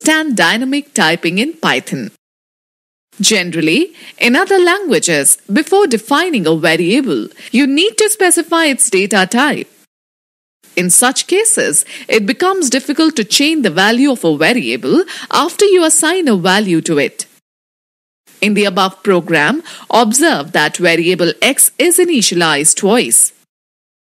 than dynamic typing in Python. Generally, in other languages, before defining a variable, you need to specify its data type. In such cases, it becomes difficult to change the value of a variable after you assign a value to it. In the above program, observe that variable x is initialized twice.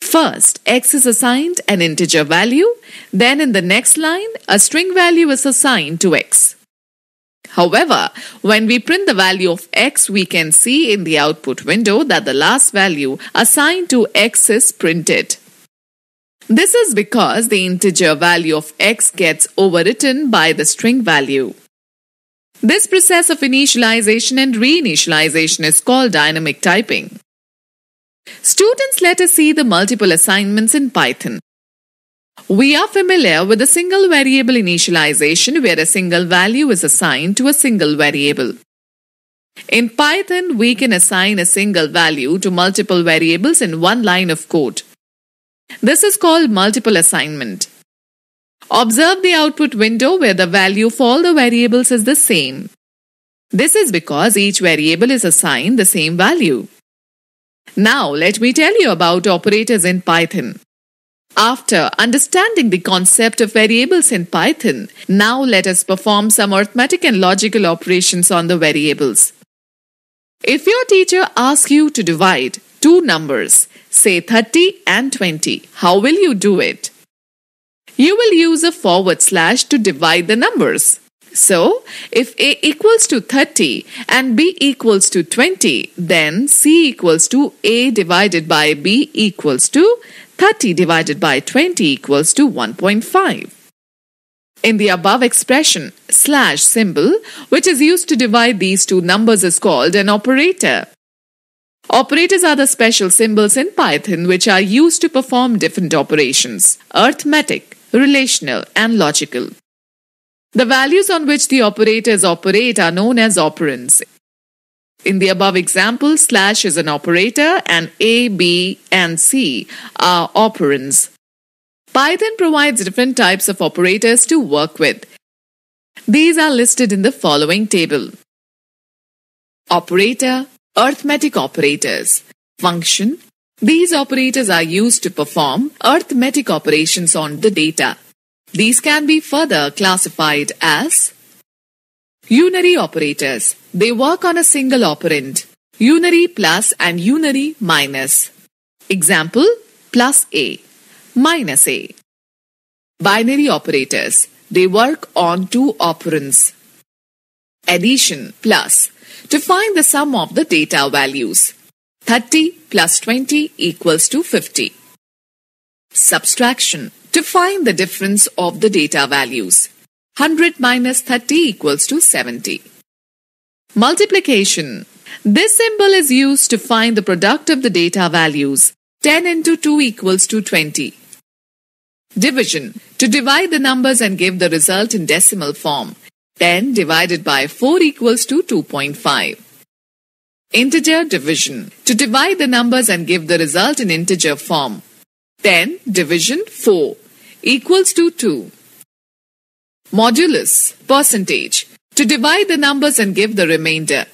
First, x is assigned an integer value, then in the next line, a string value is assigned to x. However, when we print the value of x, we can see in the output window that the last value assigned to x is printed. This is because the integer value of x gets overwritten by the string value. This process of initialization and reinitialization is called dynamic typing. Students, let us see the multiple assignments in Python. We are familiar with the single variable initialization where a single value is assigned to a single variable. In Python, we can assign a single value to multiple variables in one line of code. This is called multiple assignment. Observe the output window where the value for all the variables is the same. This is because each variable is assigned the same value. Now let me tell you about operators in Python. After understanding the concept of variables in Python, now let us perform some arithmetic and logical operations on the variables. If your teacher asks you to divide two numbers, say 30 and 20, how will you do it? You will use a forward slash to divide the numbers. So, if A equals to 30 and B equals to 20, then C equals to A divided by B equals to 30 divided by 20 equals to 1.5. In the above expression, slash symbol, which is used to divide these two numbers is called an operator. Operators are the special symbols in Python which are used to perform different operations, arithmetic, relational and logical. The values on which the operators operate are known as operands. In the above example, slash is an operator and A, B, and C are operands. Python provides different types of operators to work with. These are listed in the following table. Operator, arithmetic operators, function. These operators are used to perform arithmetic operations on the data. These can be further classified as unary operators. They work on a single operand, unary plus and unary minus. Example, plus A, minus A. Binary operators. They work on two operands. Addition plus. To find the sum of the data values. 30 plus 20 equals to 50. Subtraction to find the difference of the data values, 100 minus 30 equals to 70. Multiplication. This symbol is used to find the product of the data values. 10 into 2 equals to 20. Division. To divide the numbers and give the result in decimal form. 10 divided by 4 equals to 2.5. Integer division. To divide the numbers and give the result in integer form. 10 division 4 equals to 2. Modulus, percentage. To divide the numbers and give the remainder.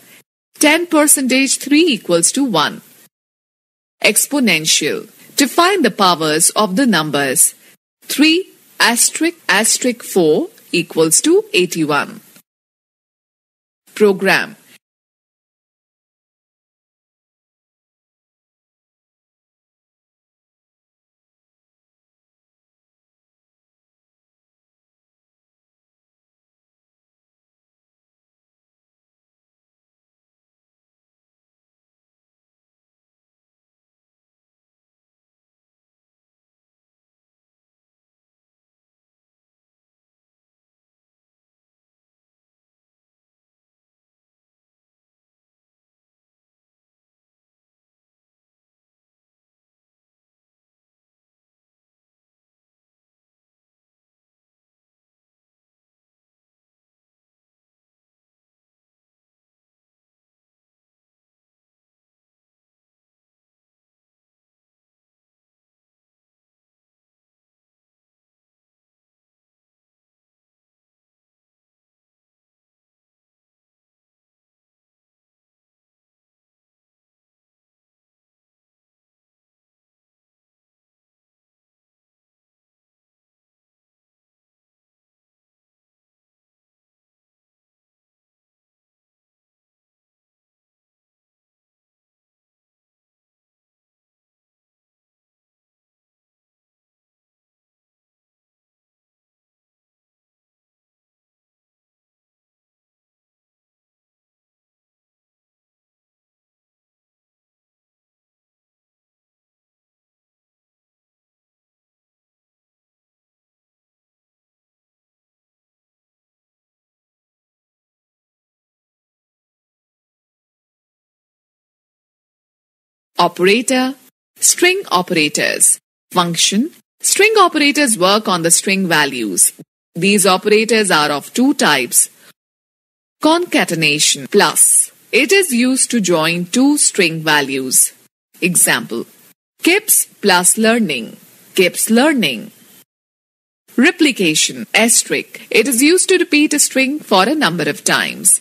10 percentage 3 equals to 1. Exponential. To find the powers of the numbers. 3 asterisk asterisk 4 equals to 81. Program. operator, string operators. Function. String operators work on the string values. These operators are of two types. Concatenation plus. It is used to join two string values. Example. Kips plus learning. Kips learning. Replication asterisk. It is used to repeat a string for a number of times.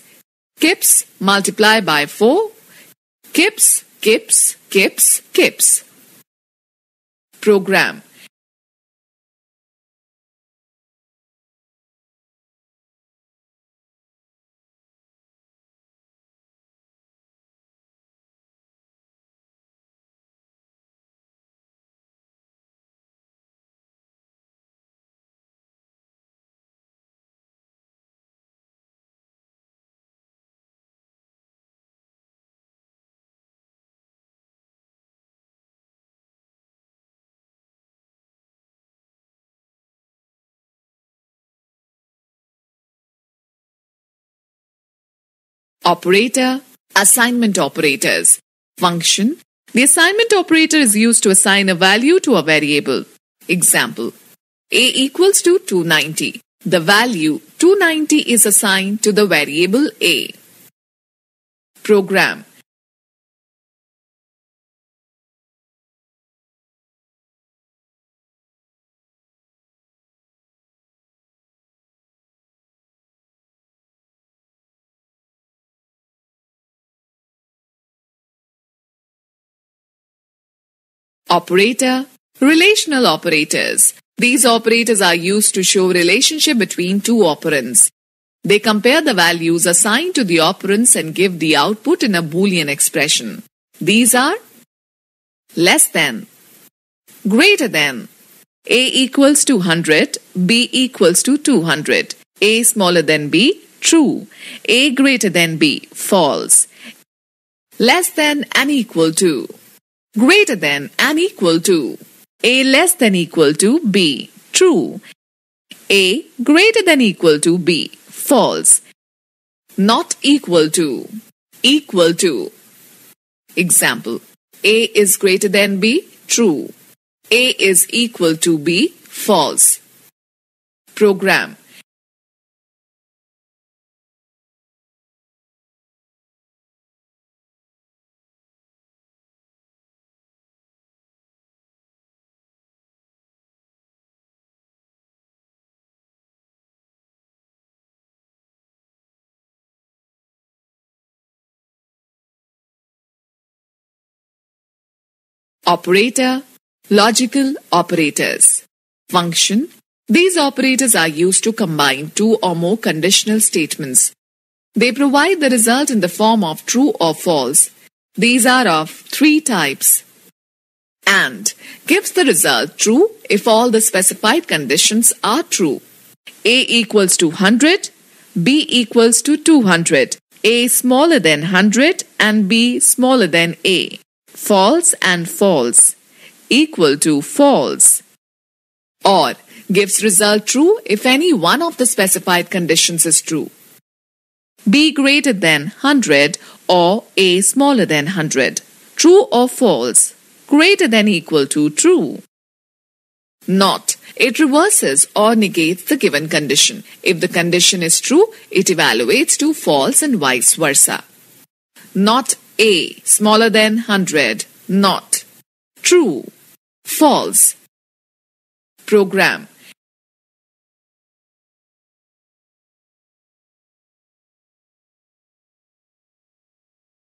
Kips multiply by 4. Kips, kips, Kips Kips Program operator, assignment operators. Function. The assignment operator is used to assign a value to a variable. Example. A equals to 290. The value 290 is assigned to the variable A. Program. operator, relational operators. These operators are used to show relationship between two operands. They compare the values assigned to the operands and give the output in a Boolean expression. These are less than, greater than, a equals to 100, b equals to 200, a smaller than b, true, a greater than b, false, less than and equal to greater than and equal to. A less than equal to B. True. A greater than equal to B. False. Not equal to. Equal to. Example. A is greater than B. True. A is equal to B. False. Program. operator, logical operators, function. These operators are used to combine two or more conditional statements. They provide the result in the form of true or false. These are of three types. AND gives the result true if all the specified conditions are true. A equals to 100, B equals to 200, A smaller than 100 and B smaller than A false and false equal to false or gives result true if any one of the specified conditions is true. B greater than 100 or A smaller than 100. True or false? Greater than equal to true. Not. It reverses or negates the given condition. If the condition is true, it evaluates to false and vice versa. Not a smaller than 100. Not. True. False. Program.